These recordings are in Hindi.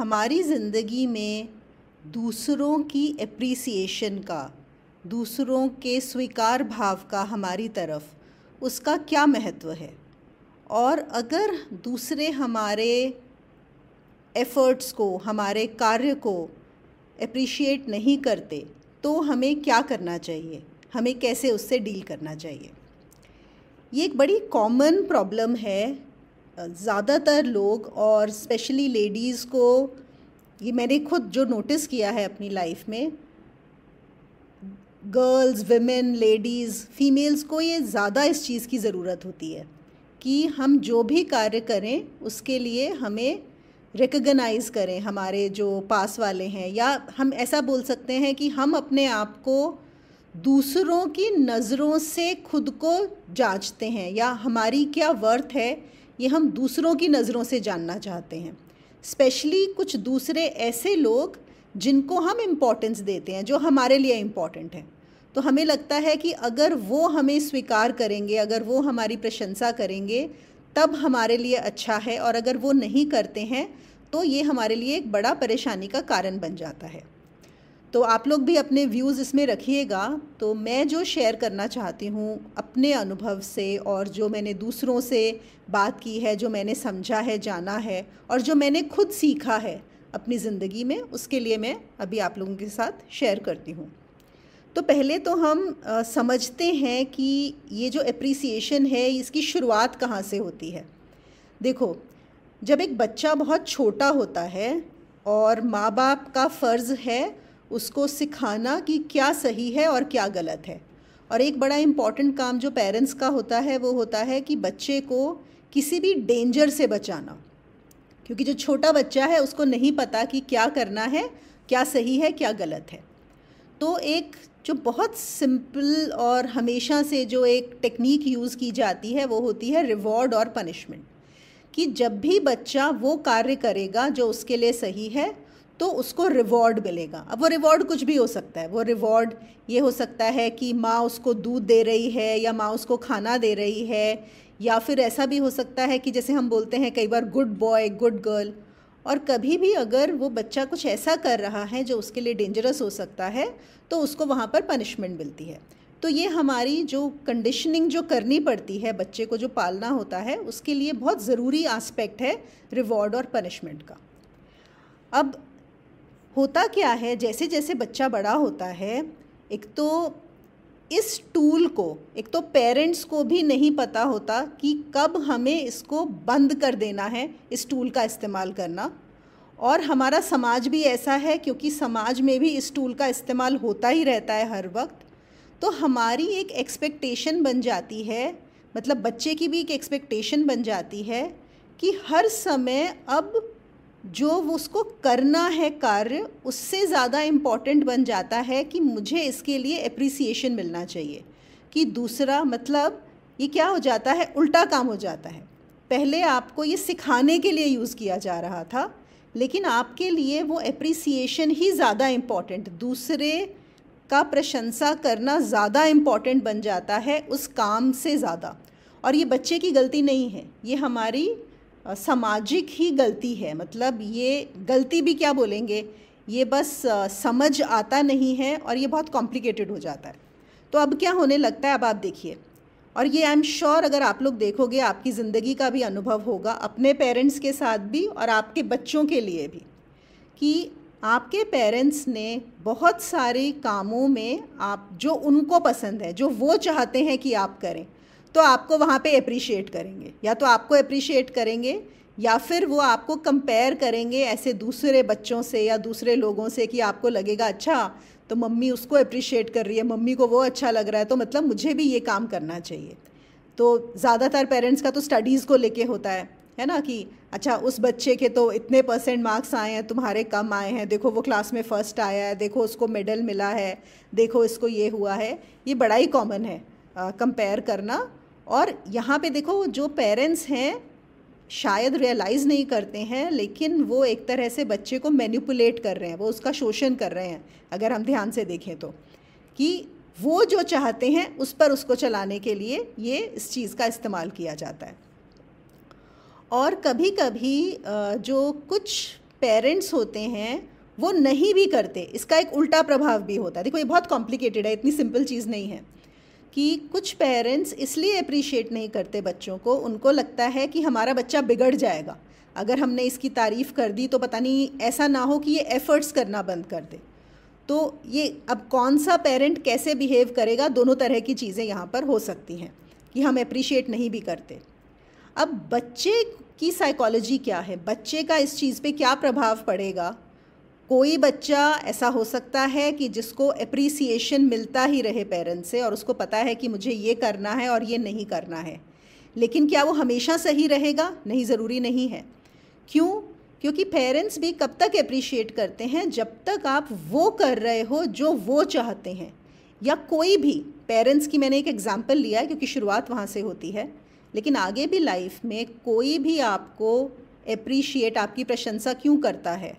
हमारी ज़िंदगी में दूसरों की एप्रिसिएशन का दूसरों के स्वीकार भाव का हमारी तरफ उसका क्या महत्व है और अगर दूसरे हमारे एफ़र्ट्स को हमारे कार्य को अप्रिशिएट नहीं करते तो हमें क्या करना चाहिए हमें कैसे उससे डील करना चाहिए ये एक बड़ी कॉमन प्रॉब्लम है ज़्यादातर लोग और स्पेशली लेडीज़ को ये मैंने खुद जो नोटिस किया है अपनी लाइफ में गर्ल्स वेमेन लेडीज़ फ़ीमेल्स को ये ज़्यादा इस चीज़ की ज़रूरत होती है कि हम जो भी कार्य करें उसके लिए हमें रिकगनाइज़ करें हमारे जो पास वाले हैं या हम ऐसा बोल सकते हैं कि हम अपने आप को दूसरों की नज़रों से खुद को जांचते हैं या हमारी क्या वर्थ है ये हम दूसरों की नज़रों से जानना चाहते हैं स्पेशली कुछ दूसरे ऐसे लोग जिनको हम इम्पोर्टेंस देते हैं जो हमारे लिए इम्पॉर्टेंट हैं तो हमें लगता है कि अगर वो हमें स्वीकार करेंगे अगर वो हमारी प्रशंसा करेंगे तब हमारे लिए अच्छा है और अगर वो नहीं करते हैं तो ये हमारे लिए एक बड़ा परेशानी का कारण बन जाता है तो आप लोग भी अपने व्यूज़ इसमें रखिएगा तो मैं जो शेयर करना चाहती हूँ अपने अनुभव से और जो मैंने दूसरों से बात की है जो मैंने समझा है जाना है और जो मैंने खुद सीखा है अपनी ज़िंदगी में उसके लिए मैं अभी आप लोगों के साथ शेयर करती हूँ तो पहले तो हम आ, समझते हैं कि ये जो अप्रिसिएशन है इसकी शुरुआत कहाँ से होती है देखो जब एक बच्चा बहुत छोटा होता है और माँ बाप का फ़र्ज़ है उसको सिखाना कि क्या सही है और क्या गलत है और एक बड़ा इम्पॉर्टेंट काम जो पेरेंट्स का होता है वो होता है कि बच्चे को किसी भी डेंजर से बचाना क्योंकि जो छोटा बच्चा है उसको नहीं पता कि क्या करना है क्या सही है क्या गलत है तो एक जो बहुत सिंपल और हमेशा से जो एक टेक्निक यूज़ की जाती है वो होती है रिवॉर्ड और पनिशमेंट कि जब भी बच्चा वो कार्य करेगा जो उसके लिए सही है तो उसको रिवॉर्ड मिलेगा अब वो रिवॉर्ड कुछ भी हो सकता है वो रिवॉर्ड ये हो सकता है कि माँ उसको दूध दे रही है या माँ उसको खाना दे रही है या फिर ऐसा भी हो सकता है कि जैसे हम बोलते हैं कई बार गुड बॉय गुड गर्ल और कभी भी अगर वो बच्चा कुछ ऐसा कर रहा है जो उसके लिए डेंजरस हो सकता है तो उसको वहाँ पर पनिशमेंट मिलती है तो ये हमारी जो कंडीशनिंग जो करनी पड़ती है बच्चे को जो पालना होता है उसके लिए बहुत ज़रूरी आस्पेक्ट है रिवॉर्ड और पनिशमेंट का अब होता क्या है जैसे जैसे बच्चा बड़ा होता है एक तो इस टूल को एक तो पेरेंट्स को भी नहीं पता होता कि कब हमें इसको बंद कर देना है इस टूल का इस्तेमाल करना और हमारा समाज भी ऐसा है क्योंकि समाज में भी इस टूल का इस्तेमाल होता ही रहता है हर वक्त तो हमारी एक एक्सपेक्टेशन बन जाती है मतलब बच्चे की भी एक एक्सपेक्टेशन बन जाती है कि हर समय अब जो उसको करना है कार्य उससे ज़्यादा इम्पॉर्टेंट बन जाता है कि मुझे इसके लिए अप्रिसिएशन मिलना चाहिए कि दूसरा मतलब ये क्या हो जाता है उल्टा काम हो जाता है पहले आपको ये सिखाने के लिए यूज़ किया जा रहा था लेकिन आपके लिए वो अप्रिसिएशन ही ज़्यादा इम्पॉर्टेंट दूसरे का प्रशंसा करना ज़्यादा इम्पॉर्टेंट बन जाता है उस काम से ज़्यादा और ये बच्चे की गलती नहीं है ये हमारी सामाजिक ही गलती है मतलब ये गलती भी क्या बोलेंगे ये बस समझ आता नहीं है और ये बहुत कॉम्प्लिकेटेड हो जाता है तो अब क्या होने लगता है अब आप देखिए और ये आई एम श्योर अगर आप लोग देखोगे आपकी ज़िंदगी का भी अनुभव होगा अपने पेरेंट्स के साथ भी और आपके बच्चों के लिए भी कि आपके पेरेंट्स ने बहुत सारे कामों में आप जो उनको पसंद है जो वो चाहते हैं कि आप करें तो आपको वहाँ पे अप्रिशिएट करेंगे या तो आपको अप्रिशिएट करेंगे या फिर वो आपको कंपेयर करेंगे ऐसे दूसरे बच्चों से या दूसरे लोगों से कि आपको लगेगा अच्छा तो मम्मी उसको अप्रिशिएट कर रही है मम्मी को वो अच्छा लग रहा है तो मतलब मुझे भी ये काम करना चाहिए तो ज़्यादातर पेरेंट्स का तो स्टडीज़ को लेके होता है है ना कि अच्छा उस बच्चे के तो इतने परसेंट मार्क्स आए हैं तुम्हारे कम आए हैं देखो वो क्लास में फ़र्स्ट आया है देखो उसको मेडल मिला है देखो इसको ये हुआ है ये बड़ा ही कॉमन है कंपेयर करना और यहाँ पे देखो जो पेरेंट्स हैं शायद रियलाइज़ नहीं करते हैं लेकिन वो एक तरह से बच्चे को मैनिपुलेट कर रहे हैं वो उसका शोषण कर रहे हैं अगर हम ध्यान से देखें तो कि वो जो चाहते हैं उस पर उसको चलाने के लिए ये इस चीज़ का इस्तेमाल किया जाता है और कभी कभी जो कुछ पेरेंट्स होते हैं वो नहीं भी करते इसका एक उल्टा प्रभाव भी होता है देखो ये बहुत कॉम्प्लिकेटेड है इतनी सिंपल चीज़ नहीं है कि कुछ पेरेंट्स इसलिए अप्रिशिएट नहीं करते बच्चों को उनको लगता है कि हमारा बच्चा बिगड़ जाएगा अगर हमने इसकी तारीफ़ कर दी तो पता नहीं ऐसा ना हो कि ये एफ़र्ट्स करना बंद कर दे तो ये अब कौन सा पेरेंट कैसे बिहेव करेगा दोनों तरह की चीज़ें यहाँ पर हो सकती हैं कि हम अप्रिशिएट नहीं भी करते अब बच्चे की साइकोलॉजी क्या है बच्चे का इस चीज़ पे क्या प्रभाव पड़ेगा कोई बच्चा ऐसा हो सकता है कि जिसको अप्रिसिएशन मिलता ही रहे पेरेंट्स से और उसको पता है कि मुझे ये करना है और ये नहीं करना है लेकिन क्या वो हमेशा सही रहेगा नहीं ज़रूरी नहीं है क्यों क्योंकि पेरेंट्स भी कब तक अप्रिशिएट करते हैं जब तक आप वो कर रहे हो जो वो चाहते हैं या कोई भी पेरेंट्स की मैंने एक एग्ज़ाम्पल लिया है क्योंकि शुरुआत वहाँ से होती है लेकिन आगे भी लाइफ में कोई भी आपको अप्रिशिएट आपकी प्रशंसा क्यों करता है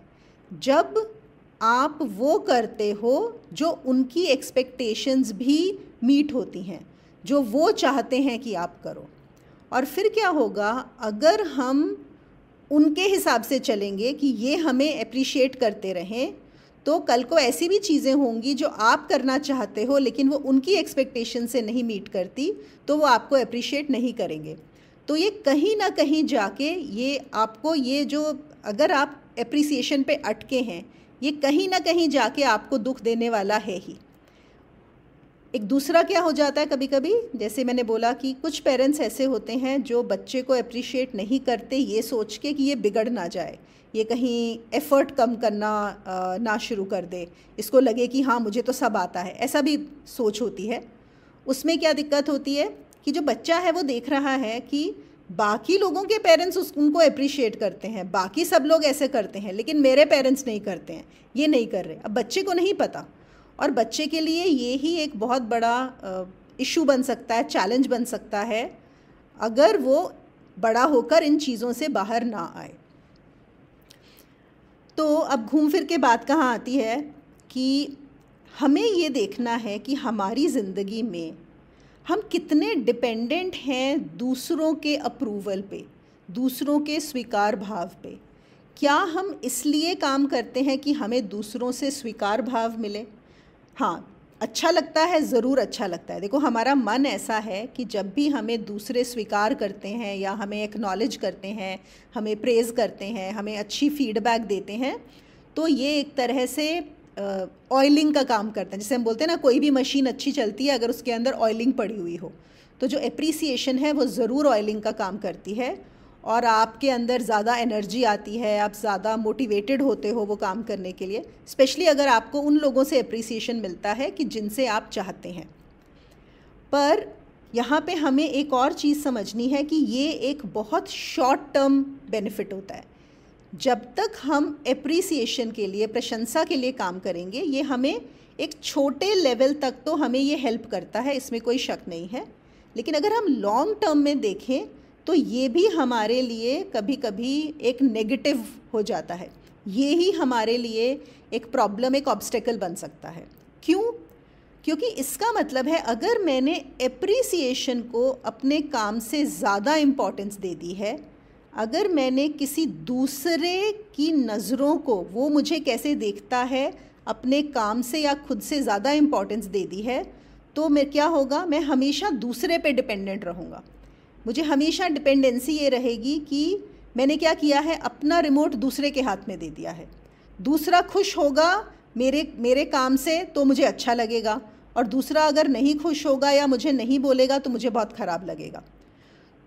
जब आप वो करते हो जो उनकी एक्सपेक्टेशंस भी मीट होती हैं जो वो चाहते हैं कि आप करो और फिर क्या होगा अगर हम उनके हिसाब से चलेंगे कि ये हमें अप्रिशिएट करते रहें तो कल को ऐसी भी चीज़ें होंगी जो आप करना चाहते हो लेकिन वो उनकी एक्सपेक्टेशन से नहीं मीट करती तो वो आपको अप्रिशिएट नहीं करेंगे तो ये कहीं ना कहीं जाके ये आपको ये जो अगर आप एप्रिसिएशन पे अटके हैं ये कहीं ना कहीं जाके आपको दुख देने वाला है ही एक दूसरा क्या हो जाता है कभी कभी जैसे मैंने बोला कि कुछ पेरेंट्स ऐसे होते हैं जो बच्चे को अप्रिशिएट नहीं करते ये सोच के कि ये बिगड़ ना जाए ये कहीं एफ़र्ट कम करना ना शुरू कर दे इसको लगे कि हाँ मुझे तो सब आता है ऐसा भी सोच होती है उसमें क्या दिक्कत होती है कि जो बच्चा है वो देख रहा है कि बाकी लोगों के पेरेंट्स उस उनको अप्रिशिएट करते हैं बाकी सब लोग ऐसे करते हैं लेकिन मेरे पेरेंट्स नहीं करते हैं ये नहीं कर रहे अब बच्चे को नहीं पता और बच्चे के लिए ये ही एक बहुत बड़ा इशू बन सकता है चैलेंज बन सकता है अगर वो बड़ा होकर इन चीज़ों से बाहर ना आए तो अब घूम फिर के बात कहाँ आती है कि हमें ये देखना है कि हमारी ज़िंदगी में हम कितने डिपेंडेंट हैं दूसरों के अप्रूवल पे दूसरों के स्वीकार भाव पे क्या हम इसलिए काम करते हैं कि हमें दूसरों से स्वीकार भाव मिले हाँ अच्छा लगता है ज़रूर अच्छा लगता है देखो हमारा मन ऐसा है कि जब भी हमें दूसरे स्वीकार करते हैं या हमें एक्नॉलेज करते हैं हमें प्रेज़ करते हैं हमें अच्छी फीडबैक देते हैं तो ये एक तरह से ऑयलिंग का काम करते हैं जैसे हम बोलते हैं ना कोई भी मशीन अच्छी चलती है अगर उसके अंदर ऑयलिंग पड़ी हुई हो तो जो एप्रिसिएशन है वो ज़रूर ऑयलिंग का काम करती है और आपके अंदर ज़्यादा एनर्जी आती है आप ज़्यादा मोटिवेटेड होते हो वो काम करने के लिए स्पेशली अगर आपको उन लोगों से अप्रिसिएशन मिलता है कि जिनसे आप चाहते हैं पर यहाँ पे हमें एक और चीज़ समझनी है कि ये एक बहुत शॉर्ट टर्म बेनिफिट होता है जब तक हम एप्रिसिएशन के लिए प्रशंसा के लिए काम करेंगे ये हमें एक छोटे लेवल तक तो हमें ये हेल्प करता है इसमें कोई शक नहीं है लेकिन अगर हम लॉन्ग टर्म में देखें तो ये भी हमारे लिए कभी कभी एक नेगेटिव हो जाता है ये ही हमारे लिए एक प्रॉब्लम एक ऑब्स्टेकल बन सकता है क्यों क्योंकि इसका मतलब है अगर मैंने एप्रिसिएशन को अपने काम से ज़्यादा इम्पॉर्टेंस दे दी है अगर मैंने किसी दूसरे की नज़रों को वो मुझे कैसे देखता है अपने काम से या खुद से ज़्यादा इम्पोर्टेंस दे दी है तो मैं क्या होगा मैं हमेशा दूसरे पे डिपेंडेंट रहूँगा मुझे हमेशा डिपेंडेंसी ये रहेगी कि मैंने क्या किया है अपना रिमोट दूसरे के हाथ में दे दिया है दूसरा खुश होगा मेरे मेरे काम से तो मुझे अच्छा लगेगा और दूसरा अगर नहीं खुश होगा या मुझे नहीं बोलेगा तो मुझे बहुत ख़राब लगेगा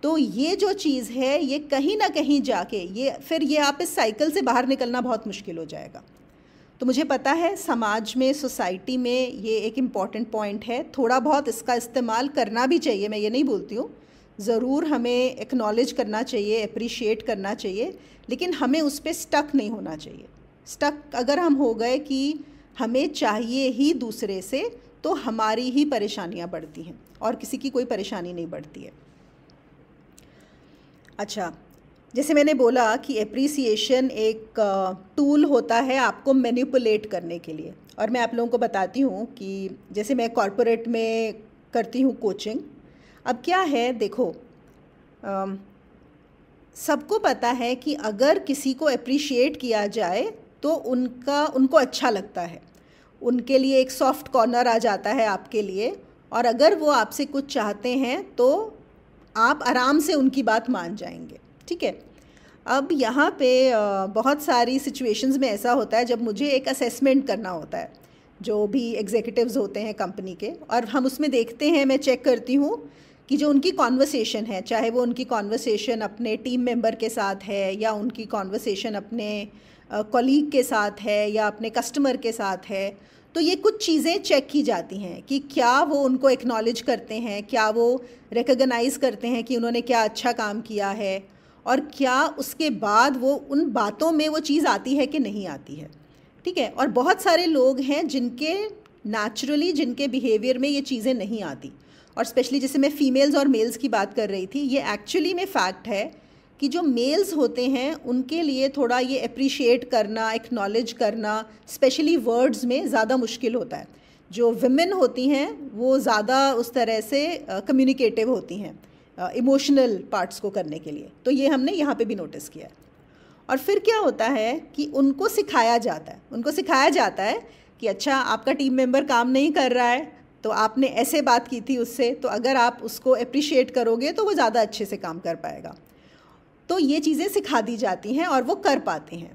तो ये जो चीज़ है ये कहीं ना कहीं जाके ये फिर ये आप इस साइकिल से बाहर निकलना बहुत मुश्किल हो जाएगा तो मुझे पता है समाज में सोसाइटी में ये एक इम्पॉर्टेंट पॉइंट है थोड़ा बहुत इसका इस्तेमाल करना भी चाहिए मैं ये नहीं बोलती हूँ ज़रूर हमें एक्नॉलेज करना चाहिए अप्रिशिएट करना चाहिए लेकिन हमें उस पर स्टक नहीं होना चाहिए स्टक अगर हम हो गए कि हमें चाहिए ही दूसरे से तो हमारी ही परेशानियाँ बढ़ती हैं और किसी की कोई परेशानी नहीं बढ़ती है अच्छा जैसे मैंने बोला कि एप्रिसिएशन एक टूल होता है आपको मैनिपुलेट करने के लिए और मैं आप लोगों को बताती हूँ कि जैसे मैं कॉरपोरेट में करती हूँ कोचिंग अब क्या है देखो सबको पता है कि अगर किसी को अप्रिशिएट किया जाए तो उनका उनको अच्छा लगता है उनके लिए एक सॉफ्ट कॉर्नर आ जाता है आपके लिए और अगर वो आपसे कुछ चाहते हैं तो आप आराम से उनकी बात मान जाएंगे ठीक है अब यहाँ पे बहुत सारी सिचुएशंस में ऐसा होता है जब मुझे एक असेसमेंट करना होता है जो भी एग्जीक्यूटिव्स होते हैं कंपनी के और हम उसमें देखते हैं मैं चेक करती हूँ कि जो उनकी कॉन्वर्सेशन है चाहे वो उनकी कॉन्वर्सेशन अपने टीम मेंबर के साथ है या उनकी कॉन्वर्सेशन अपने कॉलीग के साथ है या अपने कस्टमर के साथ है तो ये कुछ चीज़ें चेक की जाती हैं कि क्या वो उनको एक्नॉलेज करते हैं क्या वो रिकगनाइज़ करते हैं कि उन्होंने क्या अच्छा काम किया है और क्या उसके बाद वो उन बातों में वो चीज़ आती है कि नहीं आती है ठीक है और बहुत सारे लोग हैं जिनके नेचुरली जिनके बिहेवियर में ये चीज़ें नहीं आती और स्पेशली जैसे मैं फ़ीमेल्स और मेल्स की बात कर रही थी ये एक्चुअली में फैक्ट है कि जो मेल्स होते हैं उनके लिए थोड़ा ये अप्रिशिएट करना एक्नॉलेज करना स्पेशली वर्ड्स में ज़्यादा मुश्किल होता है जो विमेन होती हैं वो ज़्यादा उस तरह से कम्युनिकेटिव uh, होती हैं इमोशनल uh, पार्ट्स को करने के लिए तो ये हमने यहाँ पे भी नोटिस किया है और फिर क्या होता है कि उनको सिखाया जाता है उनको सिखाया जाता है कि अच्छा आपका टीम मेंबर काम नहीं कर रहा है तो आपने ऐसे बात की थी उससे तो अगर आप उसको अप्रिशिएट करोगे तो वो ज़्यादा अच्छे से काम कर पाएगा तो ये चीज़ें सिखा दी जाती हैं और वो कर पाते हैं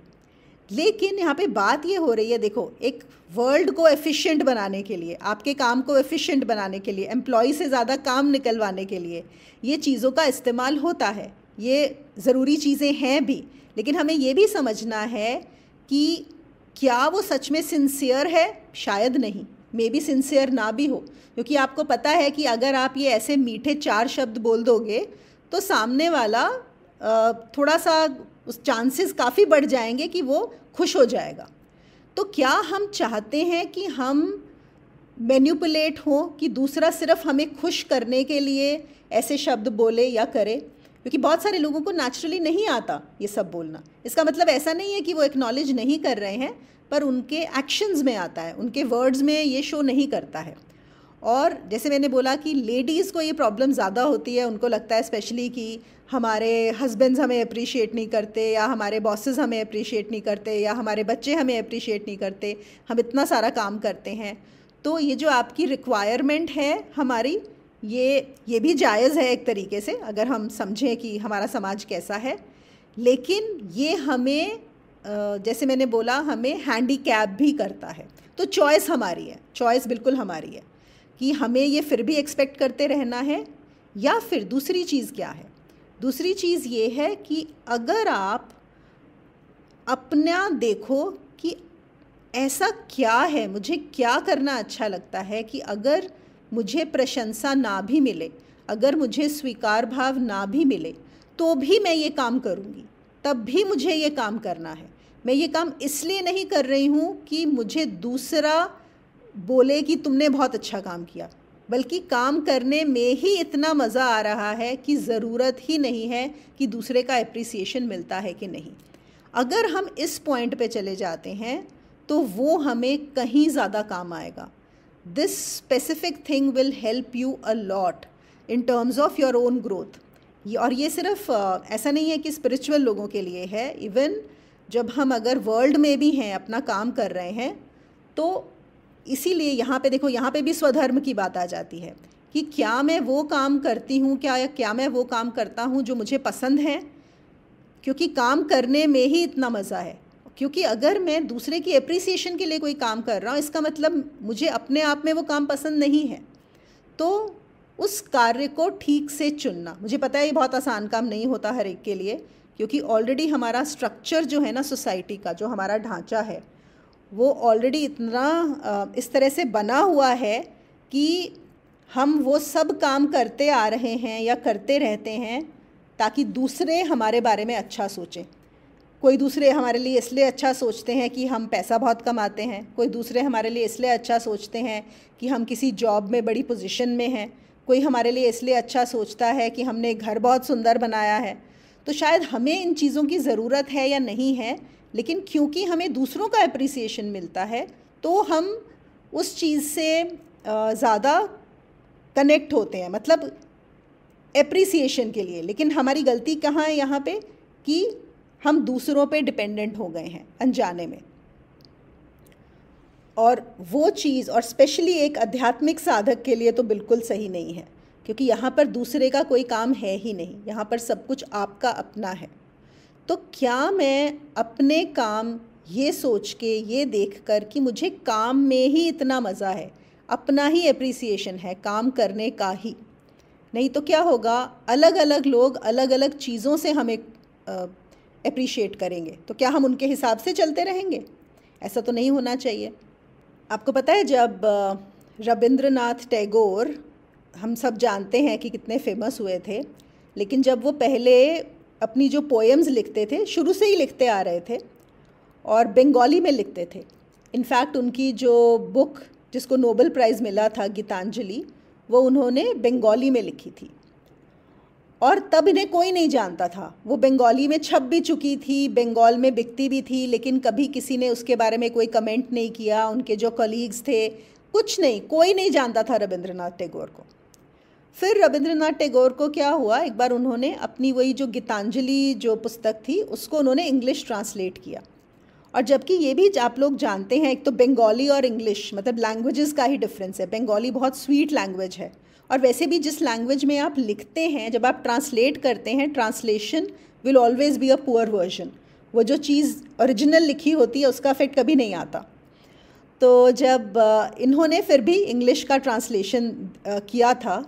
लेकिन यहाँ पे बात ये हो रही है देखो एक वर्ल्ड को एफिशिएंट बनाने के लिए आपके काम को एफिशिएंट बनाने के लिए एम्प्लॉय से ज़्यादा काम निकलवाने के लिए ये चीज़ों का इस्तेमाल होता है ये ज़रूरी चीज़ें हैं भी लेकिन हमें ये भी समझना है कि क्या वो सच में सिंसियर है शायद नहीं मे बी सिंसियर ना भी हो क्योंकि आपको पता है कि अगर आप ये ऐसे मीठे चार शब्द बोल दोगे तो सामने वाला थोड़ा सा उस चांसेस काफ़ी बढ़ जाएंगे कि वो खुश हो जाएगा तो क्या हम चाहते हैं कि हम मैन्यूपुलेट हों कि दूसरा सिर्फ हमें खुश करने के लिए ऐसे शब्द बोले या करे क्योंकि बहुत सारे लोगों को नेचुरली नहीं आता ये सब बोलना इसका मतलब ऐसा नहीं है कि वो एक्नॉलेज नहीं कर रहे हैं पर उनके एक्शंस में आता है उनके वर्ड्स में ये शो नहीं करता है और जैसे मैंने बोला कि लेडीज़ को ये प्रॉब्लम ज़्यादा होती है उनको लगता है स्पेशली कि हमारे हस्बैंड्स हमें अप्रिशिएट नहीं करते या हमारे बॉसेस हमें अप्रिशिएट नहीं करते या हमारे बच्चे हमें अप्रिशिएट नहीं करते हम इतना सारा काम करते हैं तो ये जो आपकी रिक्वायरमेंट है हमारी ये ये भी जायज़ है एक तरीके से अगर हम समझें कि हमारा समाज कैसा है लेकिन ये हमें जैसे मैंने बोला हमें हैंडी कैप भी करता है तो चॉइस हमारी है चॉइस बिल्कुल हमारी है कि हमें ये फिर भी एक्सपेक्ट करते रहना है या फिर दूसरी चीज़ क्या है दूसरी चीज़ ये है कि अगर आप अपना देखो कि ऐसा क्या है मुझे क्या करना अच्छा लगता है कि अगर मुझे प्रशंसा ना भी मिले अगर मुझे स्वीकार भाव ना भी मिले तो भी मैं ये काम करूँगी तब भी मुझे ये काम करना है मैं ये काम इसलिए नहीं कर रही हूँ कि मुझे दूसरा बोले कि तुमने बहुत अच्छा काम किया बल्कि काम करने में ही इतना मज़ा आ रहा है कि ज़रूरत ही नहीं है कि दूसरे का अप्रिसिएशन मिलता है कि नहीं अगर हम इस पॉइंट पे चले जाते हैं तो वो हमें कहीं ज़्यादा काम आएगा this specific thing will help you a lot in terms of your own growth और ये सिर्फ ऐसा नहीं है कि स्पिरिचुअल लोगों के लिए है इवन जब हम अगर वर्ल्ड में भी हैं अपना काम कर रहे हैं तो इसीलिए यहाँ पे देखो यहाँ पे भी स्वधर्म की बात आ जाती है कि क्या मैं वो काम करती हूँ क्या या क्या मैं वो काम करता हूँ जो मुझे पसंद है क्योंकि काम करने में ही इतना मज़ा है क्योंकि अगर मैं दूसरे की अप्रिसिएशन के लिए कोई काम कर रहा हूँ इसका मतलब मुझे अपने आप में वो काम पसंद नहीं है तो उस कार्य को ठीक से चुनना मुझे पता है ये बहुत आसान काम नहीं होता हर एक के लिए क्योंकि ऑलरेडी हमारा स्ट्रक्चर जो है ना सोसाइटी का जो हमारा ढांचा है वो ऑलरेडी इतना इस तरह से बना हुआ है कि हम वो सब काम करते आ रहे हैं या करते रहते हैं ताकि दूसरे हमारे बारे में अच्छा सोचें कोई दूसरे हमारे लिए इसलिए अच्छा सोचते हैं कि हम पैसा बहुत कमाते हैं कोई दूसरे हमारे लिए इसलिए अच्छा सोचते हैं कि हम किसी जॉब में बड़ी पोजीशन में हैं कोई हमारे लिए इसलिए अच्छा सोचता है कि हमने घर बहुत सुंदर बनाया है तो शायद हमें इन चीज़ों की ज़रूरत है या नहीं है लेकिन क्योंकि हमें दूसरों का अप्रिसिएशन मिलता है तो हम उस चीज़ से ज़्यादा कनेक्ट होते हैं मतलब एप्रिसिएशन के लिए लेकिन हमारी गलती कहाँ है यहाँ पे कि हम दूसरों पे डिपेंडेंट हो गए हैं अनजाने में और वो चीज़ और स्पेशली एक आध्यात्मिक साधक के लिए तो बिल्कुल सही नहीं है क्योंकि यहाँ पर दूसरे का कोई काम है ही नहीं यहाँ पर सब कुछ आपका अपना है तो क्या मैं अपने काम ये सोच के ये देख कर कि मुझे काम में ही इतना मज़ा है अपना ही अप्रिसिएशन है काम करने का ही नहीं तो क्या होगा अलग अलग लोग अलग अलग चीज़ों से हमें अप्रिशिएट करेंगे तो क्या हम उनके हिसाब से चलते रहेंगे ऐसा तो नहीं होना चाहिए आपको पता है जब रविंद्रनाथ टैगोर हम सब जानते हैं कि कितने फेमस हुए थे लेकिन जब वो पहले अपनी जो पोएम्स लिखते थे शुरू से ही लिखते आ रहे थे और बंगाली में लिखते थे इनफैक्ट उनकी जो बुक जिसको नोबल प्राइज़ मिला था गीतांजलि वो उन्होंने बंगाली में लिखी थी और तब इन्हें कोई नहीं जानता था वो बंगाली में छप भी चुकी थी बंगाल में बिकती भी थी लेकिन कभी किसी ने उसके बारे में कोई कमेंट नहीं किया उनके जो कलीग्स थे कुछ नहीं कोई नहीं जानता था रविंद्रनाथ टैगोर को फिर रविंद्रनाथ टैगोर को क्या हुआ एक बार उन्होंने अपनी वही जो गीतांजलि जो पुस्तक थी उसको उन्होंने इंग्लिश ट्रांसलेट किया और जबकि ये भी आप लोग जानते हैं एक तो बंगाली और इंग्लिश मतलब लैंग्वेजेस का ही डिफरेंस है बंगाली बहुत स्वीट लैंग्वेज है और वैसे भी जिस लैंग्वेज में आप लिखते हैं जब आप ट्रांसलेट करते हैं translation will always be a poor version वो जो चीज़ ओरिजिनल लिखी होती है उसका इफेक्ट कभी नहीं आता तो जब इन्होंने फिर भी इंग्लिश का ट्रांसलेशन किया था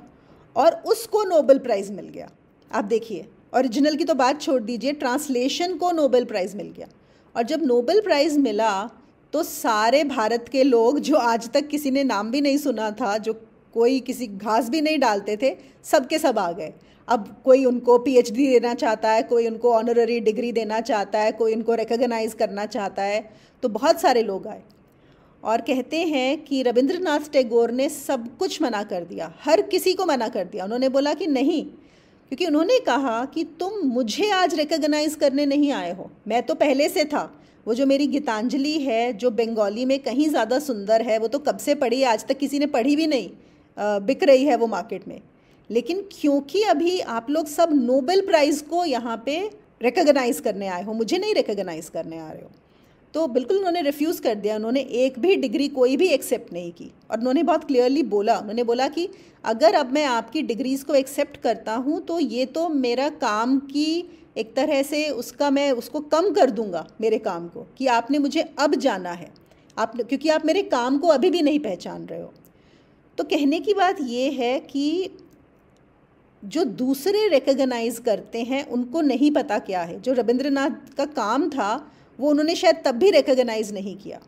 और उसको नोबल प्राइज़ मिल गया आप देखिए ओरिजिनल की तो बात छोड़ दीजिए ट्रांसलेशन को नोबेल प्राइज़ मिल गया और जब नोबेल प्राइज़ मिला तो सारे भारत के लोग जो आज तक किसी ने नाम भी नहीं सुना था जो कोई किसी घास भी नहीं डालते थे सबके सब आ गए अब कोई उनको पीएचडी देना चाहता है कोई उनको ऑनररी डिग्री देना चाहता है कोई उनको रिकगनाइज करना चाहता है तो बहुत सारे लोग आए और कहते हैं कि रविंद्रनाथ टैगोर ने सब कुछ मना कर दिया हर किसी को मना कर दिया उन्होंने बोला कि नहीं क्योंकि उन्होंने कहा कि तुम मुझे आज रिकग्नाइज करने नहीं आए हो मैं तो पहले से था वो जो मेरी गीतांजलि है जो बंगाली में कहीं ज़्यादा सुंदर है वो तो कब से पढ़ी आज तक किसी ने पढ़ी भी नहीं आ, बिक रही है वो मार्केट में लेकिन क्योंकि अभी आप लोग सब नोबेल प्राइज़ को यहाँ पे रिकग्नाइज़ करने आए हो मुझे नहीं रिकग्नाइज़ करने आ रहे हो तो बिल्कुल उन्होंने रिफ्यूज़ कर दिया उन्होंने एक भी डिग्री कोई भी एक्सेप्ट नहीं की और उन्होंने बहुत क्लियरली बोला उन्होंने बोला कि अगर अब मैं आपकी डिग्रीज़ को एक्सेप्ट करता हूँ तो ये तो मेरा काम की एक तरह से उसका मैं उसको कम कर दूंगा मेरे काम को कि आपने मुझे अब जाना है आप क्योंकि आप मेरे काम को अभी भी नहीं पहचान रहे हो तो कहने की बात ये है कि जो दूसरे रिकगनाइज़ करते हैं उनको नहीं पता क्या है जो रविंद्रनाथ का काम था वो उन्होंने शायद तब भी रिकगनाइज़ नहीं किया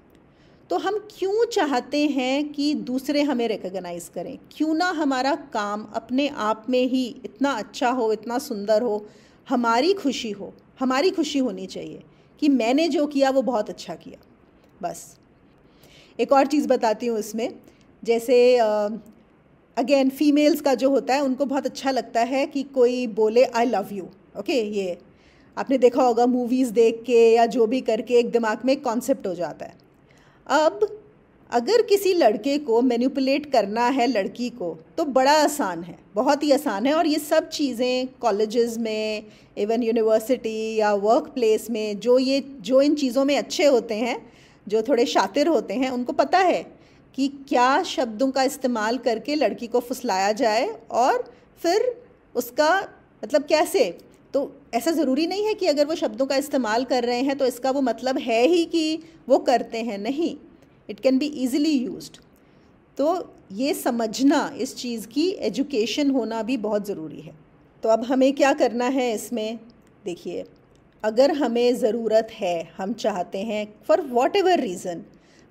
तो हम क्यों चाहते हैं कि दूसरे हमें रिकगनाइज़ करें क्यों ना हमारा काम अपने आप में ही इतना अच्छा हो इतना सुंदर हो हमारी खुशी हो हमारी खुशी होनी चाहिए कि मैंने जो किया वो बहुत अच्छा किया बस एक और चीज़ बताती हूँ इसमें जैसे अगेन फीमेल्स का जो होता है उनको बहुत अच्छा लगता है कि कोई बोले आई लव यू ओके ये आपने देखा होगा मूवीज़ देख के या जो भी करके एक दिमाग में एक कॉन्सेप्ट हो जाता है अब अगर किसी लड़के को मैनिपुलेट करना है लड़की को तो बड़ा आसान है बहुत ही आसान है और ये सब चीज़ें कॉलेजेस में इवन यूनिवर्सिटी या वर्क प्लेस में जो ये जो इन चीज़ों में अच्छे होते हैं जो थोड़े शातिर होते हैं उनको पता है कि क्या शब्दों का इस्तेमाल करके लड़की को फुसलाया जाए और फिर उसका मतलब कैसे तो ऐसा ज़रूरी नहीं है कि अगर वो शब्दों का इस्तेमाल कर रहे हैं तो इसका वो मतलब है ही कि वो करते हैं नहीं it can be easily use तो ये समझना इस चीज़ की एजुकेशन होना भी बहुत ज़रूरी है तो अब हमें क्या करना है इसमें देखिए अगर हमें ज़रूरत है हम चाहते हैं फॉर वॉट एवर रीज़न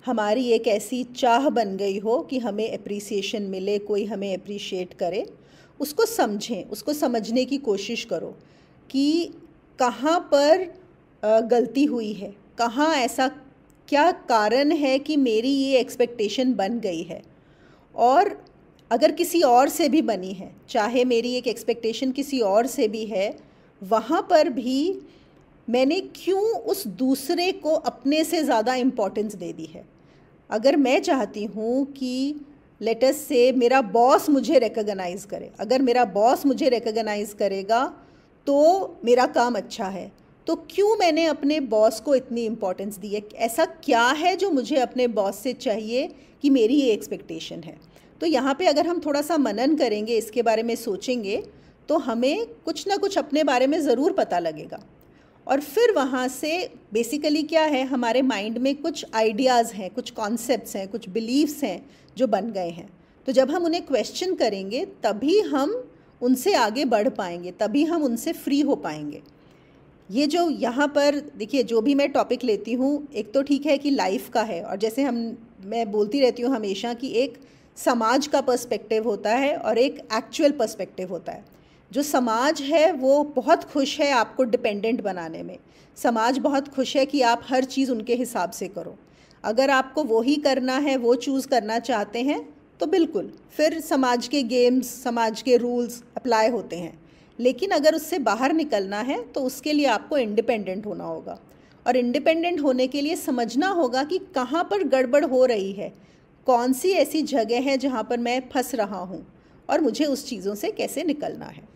हमारी एक ऐसी चाह बन गई हो कि हमें अप्रिसिएशन मिले कोई हमें अप्रिशिएट करे उसको समझें उसको समझने की कोशिश करो कि कहाँ पर गलती हुई है कहाँ ऐसा क्या कारण है कि मेरी ये एक्सपेक्टेशन बन गई है और अगर किसी और से भी बनी है चाहे मेरी एक एक्सपेक्टेशन किसी और से भी है वहाँ पर भी मैंने क्यों उस दूसरे को अपने से ज़्यादा इम्पोर्टेंस दे दी है अगर मैं चाहती हूँ कि लेटस से मेरा बॉस मुझे रिकगनाइज़ करे अगर मेरा बॉस मुझे रिकगनाइज़ करेगा तो मेरा काम अच्छा है तो क्यों मैंने अपने बॉस को इतनी इम्पोर्टेंस दी है ऐसा क्या है जो मुझे अपने बॉस से चाहिए कि मेरी ये एक्सपेक्टेशन है तो यहाँ पे अगर हम थोड़ा सा मनन करेंगे इसके बारे में सोचेंगे तो हमें कुछ ना कुछ अपने बारे में ज़रूर पता लगेगा और फिर वहाँ से बेसिकली क्या है हमारे माइंड में कुछ आइडियाज़ हैं कुछ कॉन्सेप्ट्स हैं कुछ बिलीव्स हैं जो बन गए हैं तो जब हम उन्हें क्वेश्चन करेंगे तभी हम उनसे आगे बढ़ पाएंगे तभी हम उनसे फ्री हो पाएंगे ये जो यहाँ पर देखिए जो भी मैं टॉपिक लेती हूँ एक तो ठीक है कि लाइफ का है और जैसे हम मैं बोलती रहती हूँ हमेशा कि एक समाज का पर्सपेक्टिव होता है और एक एक्चुअल पर्सपेक्टिव होता है जो समाज है वो बहुत खुश है आपको डिपेंडेंट बनाने में समाज बहुत खुश है कि आप हर चीज़ उनके हिसाब से करो अगर आपको वही करना है वो चूज़ करना चाहते हैं तो बिल्कुल फिर समाज के गेम्स समाज के रूल्स अप्लाई होते हैं लेकिन अगर उससे बाहर निकलना है तो उसके लिए आपको इंडिपेंडेंट होना होगा और इंडिपेंडेंट होने के लिए समझना होगा कि कहाँ पर गड़बड़ हो रही है कौन सी ऐसी जगह है जहाँ पर मैं फंस रहा हूँ और मुझे उस चीज़ों से कैसे निकलना है